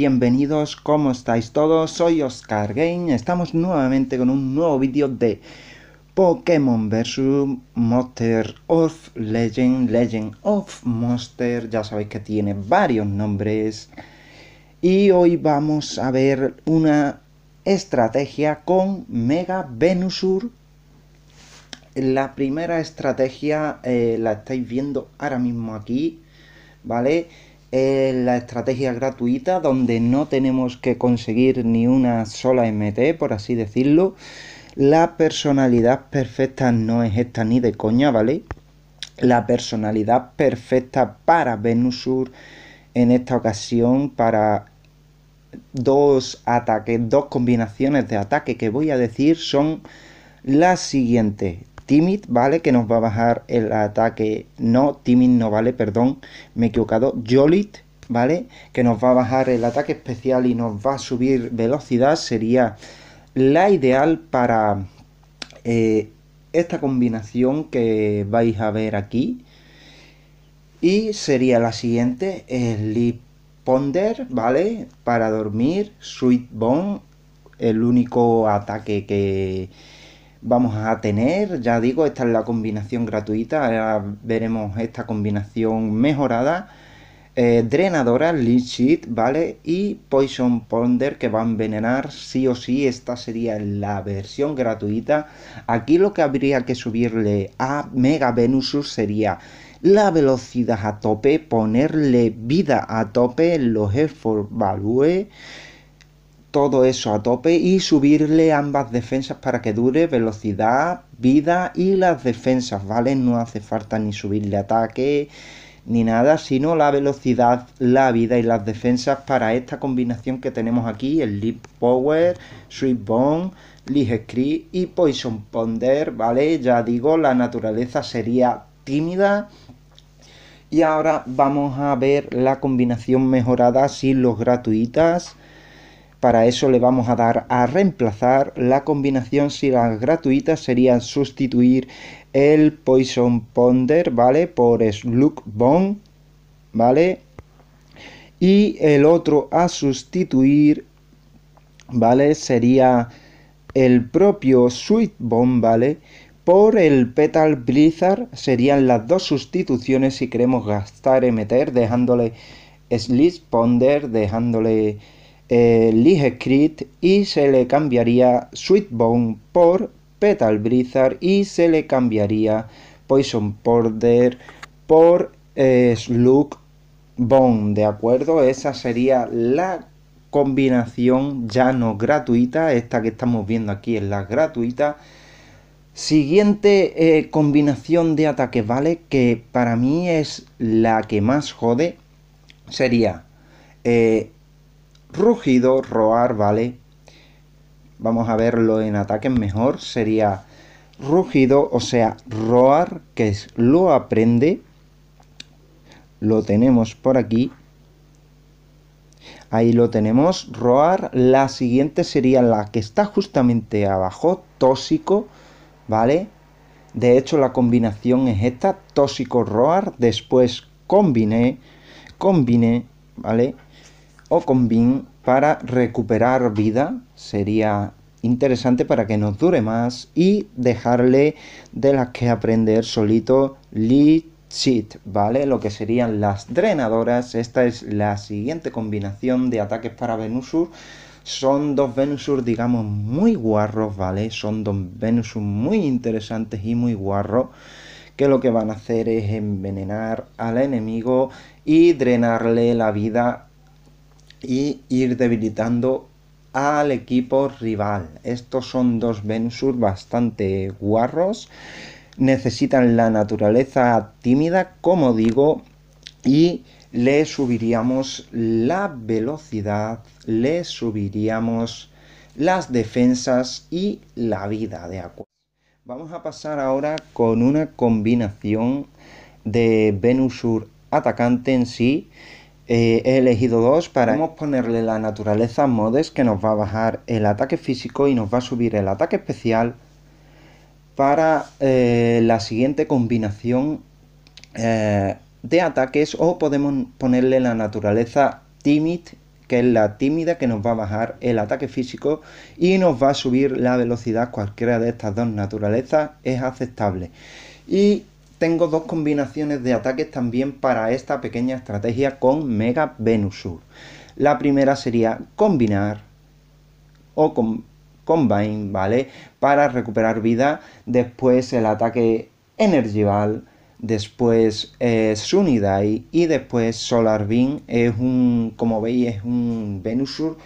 bienvenidos, ¿cómo estáis todos? Soy Oscar Game, estamos nuevamente con un nuevo vídeo de Pokémon vs Monster of Legend, Legend of Monster, ya sabéis que tiene varios nombres. Y hoy vamos a ver una estrategia con Mega Venusur. La primera estrategia eh, la estáis viendo ahora mismo aquí, ¿vale? vale es la estrategia gratuita donde no tenemos que conseguir ni una sola MT, por así decirlo. La personalidad perfecta no es esta ni de coña, ¿vale? La personalidad perfecta para Venusur en esta ocasión, para dos ataques, dos combinaciones de ataque que voy a decir son las siguientes timid, ¿vale? Que nos va a bajar el ataque. No, timid no vale, perdón, me he equivocado. Jolit, ¿vale? Que nos va a bajar el ataque especial y nos va a subir velocidad. Sería la ideal para eh, esta combinación que vais a ver aquí. Y sería la siguiente, Sleep Ponder, ¿vale? Para dormir, Sweet Bone, el único ataque que vamos a tener. Ya digo, esta es la combinación gratuita. Ahora veremos esta combinación mejorada. Eh, drenadora, Lead ¿vale? Y Poison Ponder que va a envenenar sí o sí. Esta sería la versión gratuita. Aquí lo que habría que subirle a Mega Venusus sería la velocidad a tope, ponerle vida a tope, los effort value todo eso a tope y subirle ambas defensas para que dure velocidad, vida y las defensas, ¿vale? No hace falta ni subirle ataque ni nada, sino la velocidad, la vida y las defensas para esta combinación que tenemos aquí, el Leap Power, Sweet Bone, Lee Scree y Poison Ponder, ¿vale? Ya digo, la naturaleza sería tímida. Y ahora vamos a ver la combinación mejorada sin los gratuitas. Para eso le vamos a dar a reemplazar la combinación si las gratuitas serían sustituir el Poison Ponder, ¿vale? Por Slug Bone. ¿vale? Y el otro a sustituir, ¿vale? Sería el propio Sweet Bomb, ¿vale? Por el Petal Blizzard serían las dos sustituciones si queremos gastar y meter, dejándole Slip Ponder, dejándole eh, script y se le cambiaría Sweetbone por Petal Blizzard y se le cambiaría Poison Porter por eh, Bone, ¿de acuerdo? Esa sería la combinación ya no gratuita, esta que estamos viendo aquí es la gratuita. Siguiente eh, combinación de ataques, ¿vale? Que para mí es la que más jode, sería eh, rugido, roar, ¿vale? Vamos a verlo en ataque mejor. Sería rugido, o sea, roar, que es lo aprende. Lo tenemos por aquí. Ahí lo tenemos, roar. La siguiente sería la que está justamente abajo, tóxico, ¿vale? De hecho, la combinación es esta, tóxico roar, después combine, combine, ¿vale? o con para recuperar vida. Sería interesante para que nos dure más y dejarle de las que aprender solito Li ¿vale? Lo que serían las drenadoras. Esta es la siguiente combinación de ataques para Venusur. Son dos Venusur, digamos, muy guarros, ¿vale? Son dos Venusur muy interesantes y muy guarros que lo que van a hacer es envenenar al enemigo y drenarle la vida y ir debilitando al equipo rival. Estos son dos Venusur bastante guarros, necesitan la naturaleza tímida, como digo, y le subiríamos la velocidad, le subiríamos las defensas y la vida de acuerdo. Vamos a pasar ahora con una combinación de Venusur atacante en sí eh, he elegido dos para ponerle la naturaleza modes que nos va a bajar el ataque físico y nos va a subir el ataque especial para eh, la siguiente combinación eh, de ataques o podemos ponerle la naturaleza timid que es la tímida que nos va a bajar el ataque físico y nos va a subir la velocidad cualquiera de estas dos naturalezas es aceptable y tengo dos combinaciones de ataques también para esta pequeña estrategia con Mega Venusur. La primera sería combinar o Combine, ¿vale? Para recuperar vida, después el ataque Energival, después eh, Sunidai y después Solar Beam. Es un, como veis, es un Venusur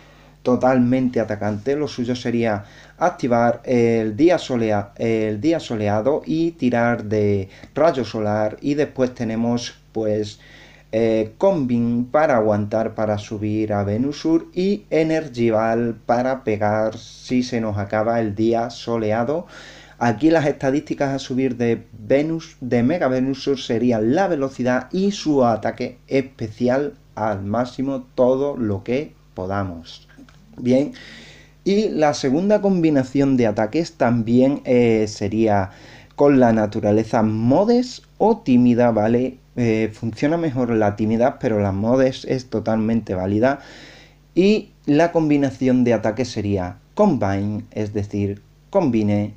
totalmente atacante, lo suyo sería activar el día, el día soleado y tirar de rayo solar y después tenemos pues eh, Combin para aguantar para subir a Venusur y Energival para pegar si se nos acaba el día soleado. Aquí las estadísticas a subir de Venus, de Mega Venusur serían la velocidad y su ataque especial al máximo todo lo que podamos. Bien. Y la segunda combinación de ataques también eh, sería con la naturaleza modes o tímida, ¿vale? Eh, funciona mejor la tímida pero la modes es totalmente válida. Y la combinación de ataques sería combine, es decir, combine,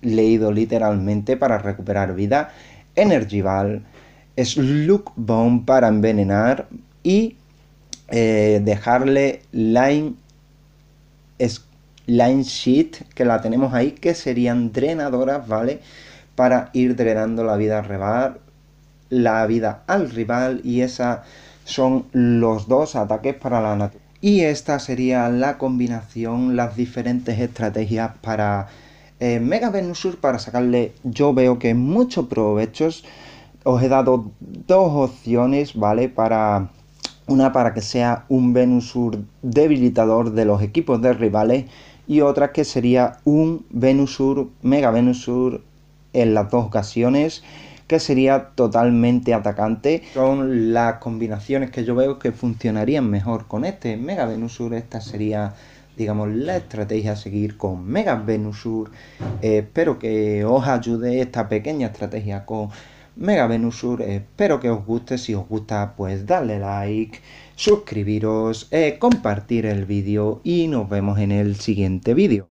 leído literalmente para recuperar vida, energy ball, slug bomb para envenenar y eh, dejarle line es line sheet que la tenemos ahí, que serían drenadoras, ¿vale? Para ir drenando la vida al rival, la vida al rival y esas son los dos ataques para la natura. Y esta sería la combinación, las diferentes estrategias para eh, Mega Venusur para sacarle, yo veo que mucho provechos. Os he dado dos opciones, ¿vale? Para una para que sea un Venusur debilitador de los equipos de rivales y otra que sería un Venusur, Mega Venusur en las dos ocasiones que sería totalmente atacante. Son las combinaciones que yo veo que funcionarían mejor con este Mega Venusur. Esta sería, digamos, la estrategia a seguir con Mega Venusur. Eh, espero que os ayude esta pequeña estrategia con Mega Venusur, espero que os guste, si os gusta pues darle like, suscribiros, eh, compartir el vídeo y nos vemos en el siguiente vídeo.